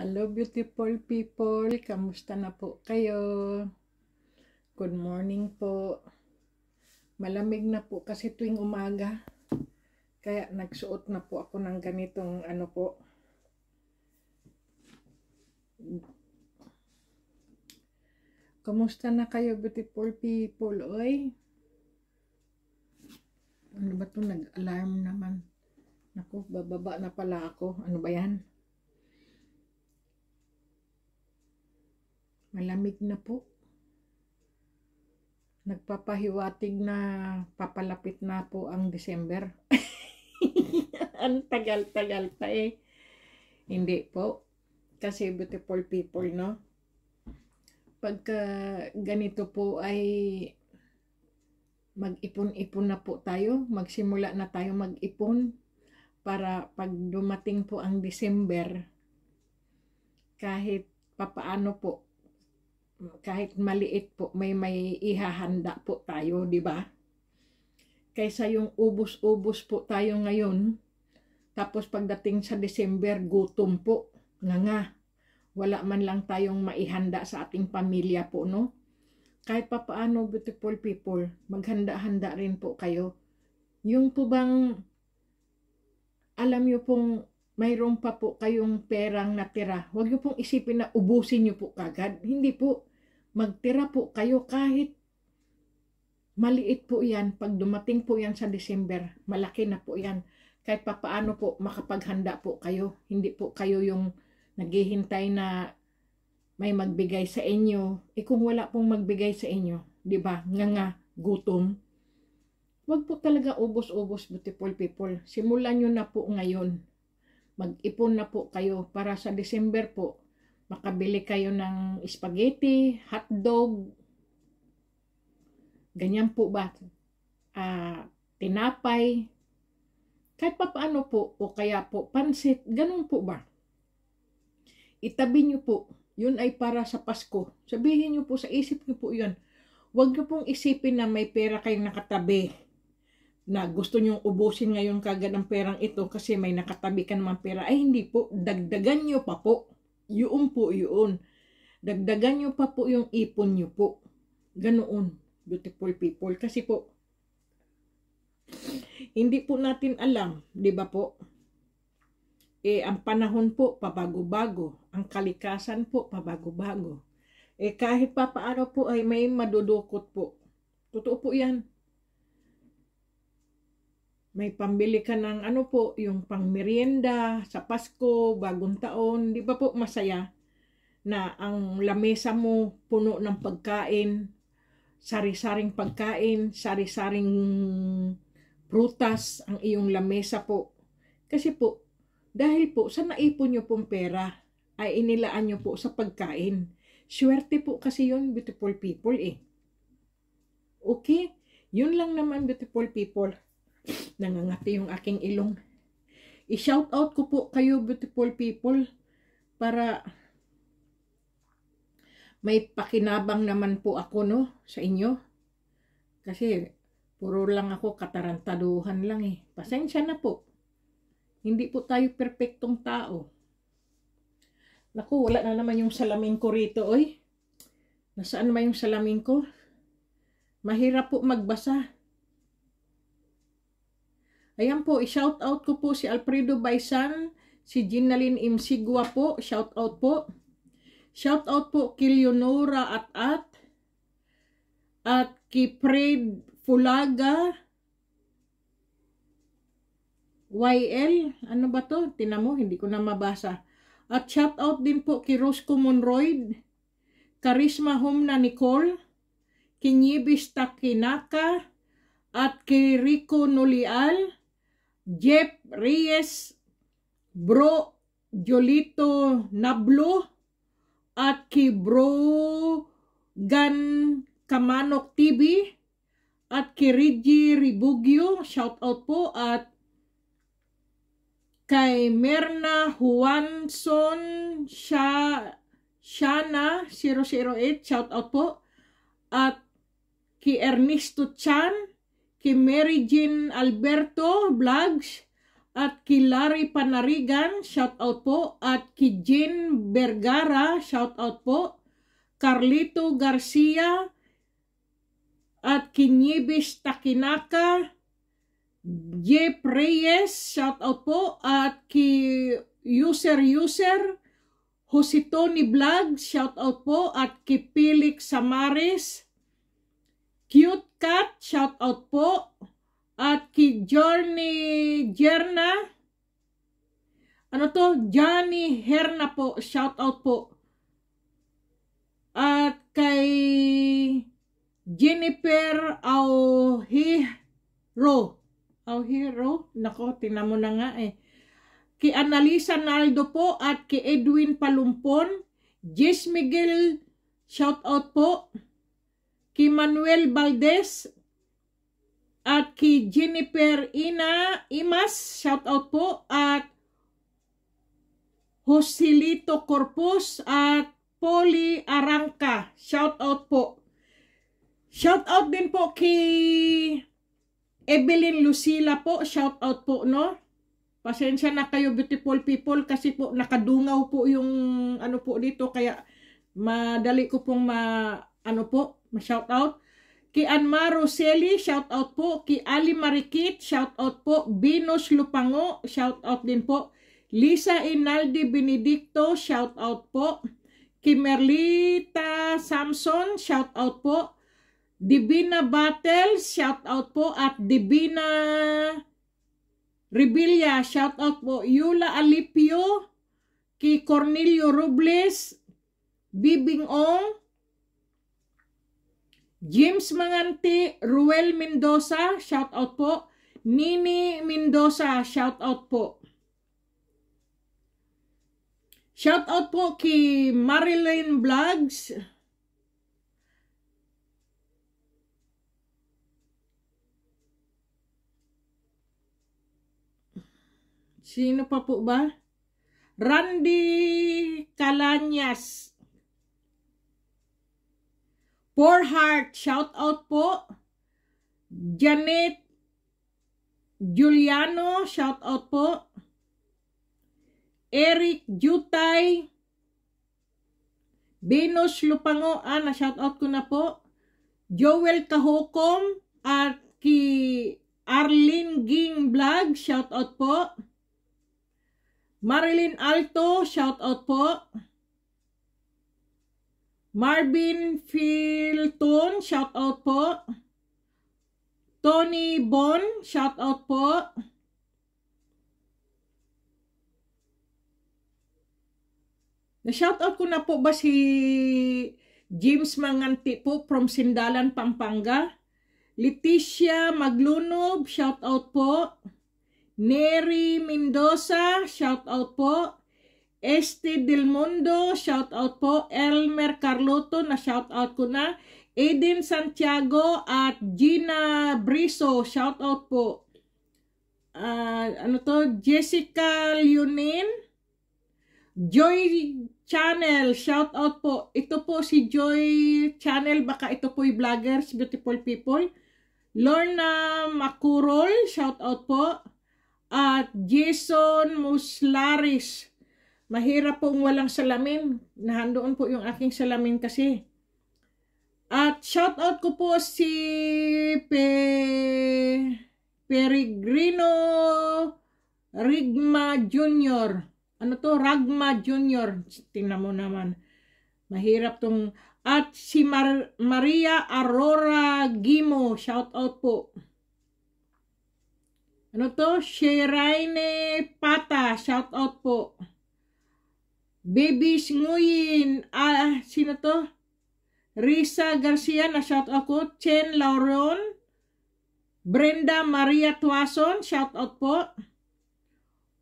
Hello beautiful people, kamusta na po kayo? Good morning po. Malamig na po kasi tuwing umaga. Kaya nagsuot na po ako ng ganitong ano po. Kamusta na kayo beautiful people, oy? Ano ba 'to nag-alarm naman? Nako, bababa na pala ako. Ano ba 'yan? Malamig na po. Nagpapahiwatig na papalapit na po ang December. ang tagal-tagal pa eh. Hindi po. Kasi beautiful people, no? Pagka ganito po ay mag-ipon-ipon na po tayo. Magsimula na tayo mag-ipon para pag dumating po ang December, kahit papaano po kahit maliit po, may may ihahanda po tayo, di ba? Kaysa yung ubus-ubus po tayo ngayon, tapos pagdating sa December, gutom po, nga nga, wala man lang tayong maihanda sa ating pamilya po, no? Kahit pa paano, beautiful people, maghanda-handa rin po kayo. Yung po bang, alam nyo pong mayroon pa po kayong perang natira, huwag nyo pong isipin na ubusin nyo po kagad. Hindi po magtira po kayo kahit maliit po yan. Pag dumating po yan sa December, malaki na po yan. Kahit papaano po, makapaghanda po kayo. Hindi po kayo yung naghihintay na may magbigay sa inyo. Eh kung wala pong magbigay sa inyo, di ba? Nga nga, gutom. Huwag po talaga ubos-ubos, beautiful people. Simulan nyo na po ngayon. Mag-ipon na po kayo para sa December po, makabili kayo ng spaghetti, hotdog, ganyan po ba, uh, tinapay, kahit pa paano po, o kaya po, pansit, ganun po ba? Itabi nyo po, yun ay para sa Pasko. Sabihin nyo po, sa isip nyo po yun. Huwag nyo pong isipin na may pera kayong nakatabi na gusto nyong ubusin ngayon kagad ang perang ito kasi may nakatabi ka naman pera. Ay hindi po, dagdagan nyo pa po. Yun po yun. Dagdagan nyo pa po yung ipon nyo po. Ganoon, beautiful people. Kasi po, hindi po natin alam, di ba po? Eh, ang panahon po, pabago-bago. Ang kalikasan po, pabago-bago. Eh, kahit pa paano po ay may madudukot po. Totoo po yan may pambili ka ng ano po, yung pangmerienda sa Pasko, bagong taon, di ba po masaya na ang lamesa mo puno ng pagkain, sari-saring pagkain, sari-saring prutas ang iyong lamesa po. Kasi po, dahil po sa naipon nyo pong pera, ay inilaan nyo po sa pagkain. Swerte po kasi yon beautiful people eh. Okay, yun lang naman beautiful people. Nangangati yung aking ilong. I-shout out ko po kayo beautiful people para may pakinabang naman po ako no sa inyo. Kasi puro lang ako katarantaduhan lang eh. Pasensya na po. Hindi po tayo perpektong tao. Naku, wala na naman yung salamin ko rito, oy. Nasaan ba yung salamin ko? Mahirap po magbasa. Ayan po, i-shout out ko po si Alfredo Baisan, si Ginalyn Imsigwa po, shout out po. Shout out po kay Leonora at at at kay Fred Fulaga YL, ano ba to? Tinamo, hindi ko na mabasa. At shout out din po kay Rosco Monroyd, Karisma Home na Nicole, kay Nyebis Takinaka, at kay Rico Nolial, Jeff Reyes, Bro Jolito Nablo, at kay Bro Gan Kamanok TV, at kay Reggie Ribugio, shout out po, at kay Merna Juanson Sha, Shana 008, shout out po, at kay Ernesto Chan, ki Mary Jean Alberto Vlogs at ki Larry Panarigan, shout out po, at ki Jean Vergara, shout out po, Carlito Garcia, at ki Nieves Takinaka, Jeff Reyes, shout out po, at ki User User, Jose Tony Vlog, shout out po, at ki Felix Samaris, Cute Kat, shout out po. At kay Journey Jerna. Ano to? Johnny Herna po. Shout out po. At kay Jennifer Au Auhiro? Nako, tinamo na nga eh. Ki Analisa Naldo po at ki Edwin Palumpon. Jess Miguel, shout out po. Kay Manuel Valdez at kay Jennifer Ina Imas, shout out po, at Josilito Corpus at Polly Arangka, shout out po. Shout out din po kay Evelyn Lucila po, shout out po no. Pasensya na kayo beautiful people kasi po nakadungaw po yung ano po dito kaya madali ko pong ma ano po ma-shout out. Kay Anma Roseli, shout out po. Kay Ali Marikit, shout out po. Binos Lupango, shout out din po. Lisa Inaldi Benedicto, shout out po. Kay Merlita Samson, shout out po. Divina Battles, shout out po. At Divina Rebilla, shout out po. Yula Alipio, kay Cornelio Robles, Bibing Ong, James Manganti, Ruel Mendoza, shout out po. Nini Mendoza, shout out po. Shout out po kay Marilyn Vlogs. Sino pa po ba? Randy Calanyas. Poor Heart, shout out po. Janet Giuliano, shout out po. Eric Jutay. Venus Lupango, ah, na-shout out ko na po. Joel Kahokom at ki Arlene Ging Vlog, shout out po. Marilyn Alto, shout out po. Marvin Filton, shout out po. Tony Bon, shout out po. Na-shout out ko na po ba si James Manganti po from Sindalan, Pampanga? Leticia Maglunob, shout out po. Neri Mendoza, shout out po. Este Del Mundo, shout out po. Elmer Carlotto, na shout out ko na. Aiden Santiago at Gina Briso, shout out po. Uh, ano to? Jessica Leonin. Joy Channel, shout out po. Ito po si Joy Channel, baka ito po yung vloggers, beautiful people. Lorna Makurol, shout out po. At Jason Muslaris, Mahirap pong walang salamin. Nahandoon po yung aking salamin kasi. At shout out ko po si Pe... Peregrino Rigma Jr. Ano to? Ragma Jr. Tingnan mo naman. Mahirap tong... At si Mar Maria Aurora Gimo. Shout out po. Ano to? Sherine Pata. Shout out po. Baby Singuyin. Ah, sino to? Risa Garcia, na-shout out ko. Chen Lauron. Brenda Maria Tuason, shout out po.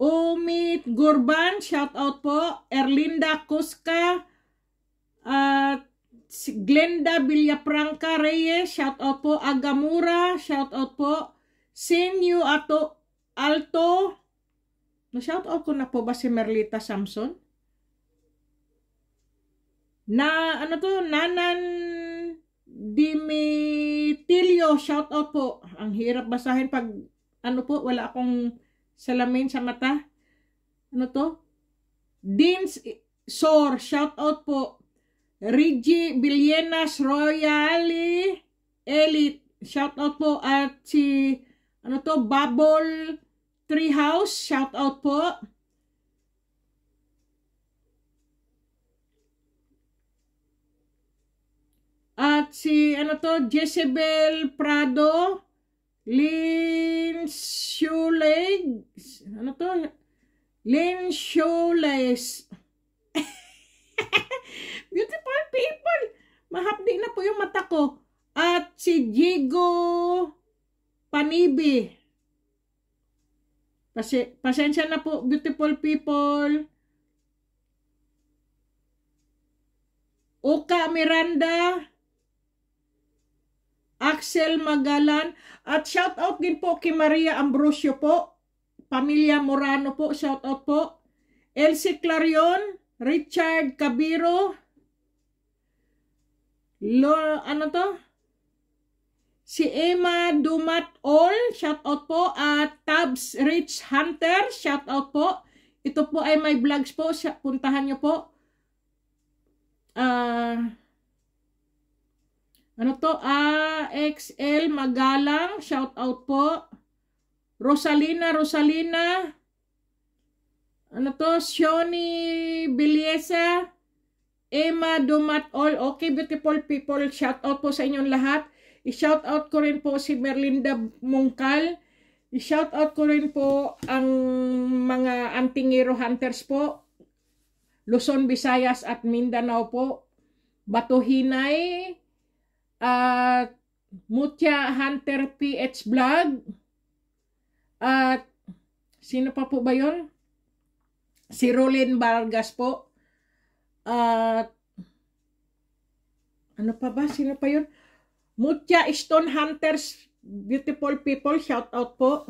Umit Gurban, shout out po. Erlinda Kuska, uh, ah, Glenda Villapranca Reyes, shout out po. Agamura, shout out po. Senyu Ato Alto, na-shout out ko na po ba si Merlita Samson? na ano to, Nanan Dimitilio, shout out po. Ang hirap basahin pag ano po, wala akong salamin sa mata. Ano to? Dims Sor, shout out po. Reggie Villenas Royale Elite, shout out po. At si, ano to, Bubble Treehouse, shout out po. At si, ano to, Jezebel Prado, Lynn Schuleg, ano to, Lynn Schules. Beautiful people. Mahapdi na po yung mata ko. At si Jigo Panibi. Pasi pasensya na po, beautiful people. Oka Miranda. Axel Magalan. At shout out din po kay Maria Ambrosio po. Pamilya Morano po, shout out po. Elsie Clarion, Richard Cabiro. Lo, ano to? Si Emma Dumat All, shout out po. At Tabs Rich Hunter, shout out po. Ito po ay may vlogs po, puntahan nyo po. Ah... Uh, ano to? Ah, XL Magalang. Shout out po. Rosalina, Rosalina. Ano to? Shoni Biliesa. Emma Dumat All. Okay, beautiful people. Shout out po sa inyong lahat. I-shout out ko rin po si Merlinda Mungkal. I-shout out ko rin po ang mga hero hunters po. Luzon, Visayas at Mindanao po. Batuhinay, at Mutya Hunter PH Vlog at sino pa po ba yun? Si Rulin Vargas po at ano pa ba? Sino pa yun? Mutya Stone Hunters Beautiful People, shout out po.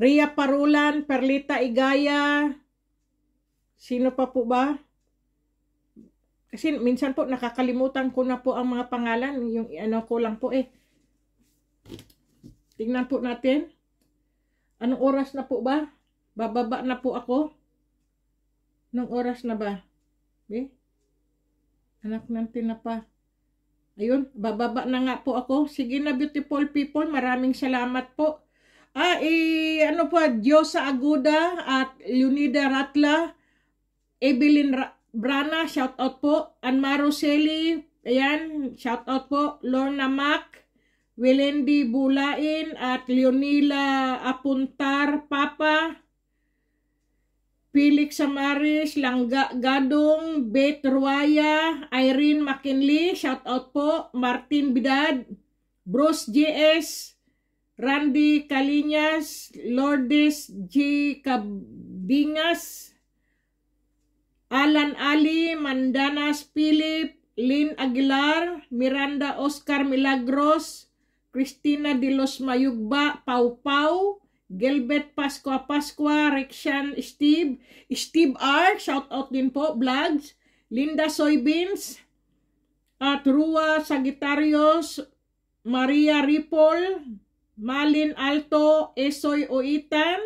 Ria Parulan, Perlita Igaya, sino pa po ba? Kasi minsan po nakakalimutan ko na po ang mga pangalan. Yung ano ko lang po eh. Tingnan po natin. Anong oras na po ba? Bababa na po ako. Anong oras na ba? Eh? Anak na pa. Ayun, bababa na nga po ako. Sige na beautiful people, maraming salamat po. Ah, eh, ano po, Diyosa Aguda at Leonida Ratla, Evelyn Ratla. Brana, shout out po. Anma Roseli, ayan, shout out po. Lorna Mac, Wilendi Bulain, at Leonila Apuntar, Papa. Felix Samaris, Langga Gadong, Bet Ruaya, Irene McKinley, shout out po. Martin Bidad, Bruce JS, Randy Kalinyas, Lourdes G. Cabingas, Alan Ali, Mandanas Philip, Lynn Aguilar, Miranda Oscar Milagros, Cristina de los Mayugba, Pau Pau, Gilbert Pascua Pascua, Rexian Steve, Steve R, shout out din po, Vlogs, Linda Soybeans, at Rua Sagitarios, Maria Ripol, Malin Alto, Esoy Oitan,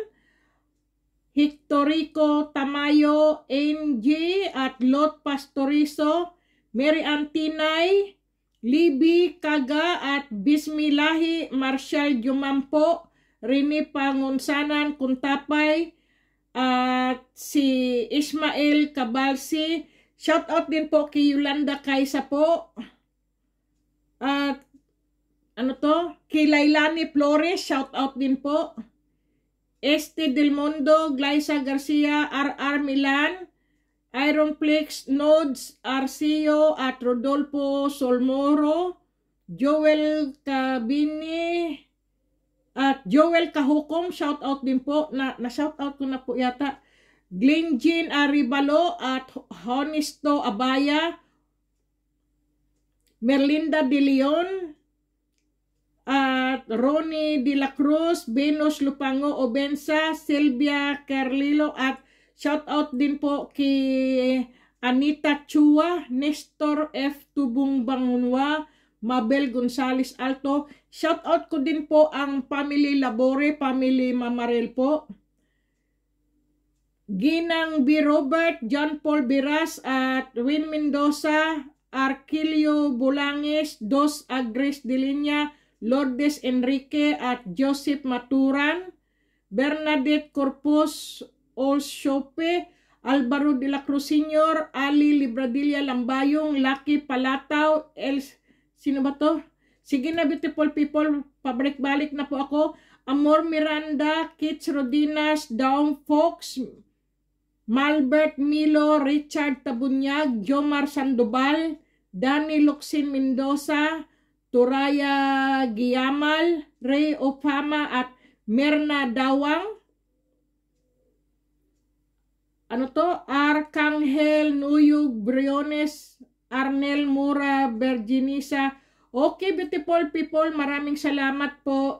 Hectorico Tamayo MG at Lot Pastorizo, Mary Antinay, Libby Kaga at Bismilahi Marshall Jumampo, Rini Pangunsanan Kuntapay, at si Ismael Cabalsi. Shout out din po kay Yolanda Kaisa po. At ano to? Kay Lailani Flores, shout out din po. Este Del Mundo, Glyza Garcia, RR Milan, Ironplex, Nodes, Arcio at Rodolfo Solmoro, Joel Cabini, at Joel Kahukom, shout out din po, na, na shout out ko na po yata, Glenn Jean Aribalo at Honesto Abaya, Merlinda De Leon, Ronnie De La Cruz, Venus Lupango Obensa, Sylvia Carlilo at shoutout din po kay Anita Chua, Nestor F. Tubong Bangunwa, Mabel Gonzales Alto. Shoutout ko din po ang family Labore, family Mamarel po. Ginang B. Robert, John Paul Biras at Win Mendoza, Arquilio Bulangis, Dos Agres de Linya, Lourdes Enrique at Joseph Maturan, Bernadette Corpus Olshope, Alvaro de la Cruz Sr., Ali Libradilla Lambayong, Lucky Palataw, El, sino ba to? Sige na beautiful people, pabalik-balik na po ako. Amor Miranda, Kits Rodinas, Dawn Fox, Malbert Milo, Richard Tabunyag, Jomar Sandoval, Danny Luxin Mendoza, Toraya Giamal, Ray Opama at Merna Dawang. Ano to? Arcangel Nuyug Briones, Arnel Mura Berginisa. Okay, beautiful people, maraming salamat po.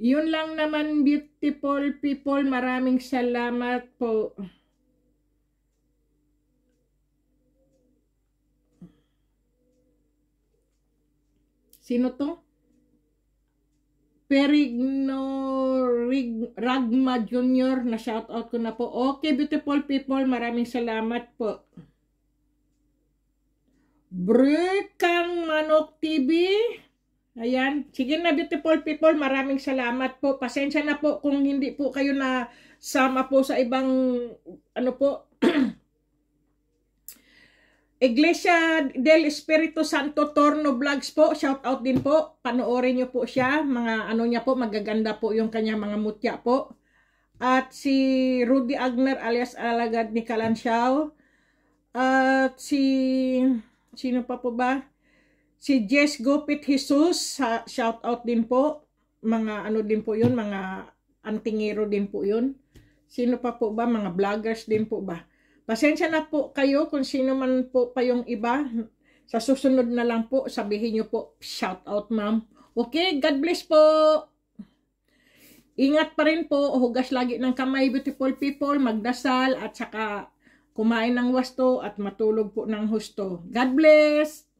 Yun lang naman, beautiful people. Maraming salamat po. Sino to? Perigno Rig, Ragma Jr. na shout out ko na po. Okay, beautiful people, maraming salamat po. Brikang Manok TV. Ayan. Sige na beautiful people, maraming salamat po. Pasensya na po kung hindi po kayo na sama po sa ibang ano po Iglesia del Espiritu Santo Torno Vlogs po. Shout out din po. Panoorin niyo po siya. Mga ano niya po, magaganda po yung kanya mga mutya po. At si Rudy Agner alias Alagad ni Kalansiao. At si, sino pa po ba? Si Jess Gopit Jesus. Shout out din po. Mga ano din po yun, mga antingero din po yun. Sino pa po ba? Mga vloggers din po ba? Pasensya na po kayo kung sino man po pa yung iba. Sa susunod na lang po, sabihin nyo po, shout out ma'am. Okay, God bless po. Ingat pa rin po, hugas lagi ng kamay beautiful people, magdasal at saka kumain ng wasto at matulog po ng husto. God bless!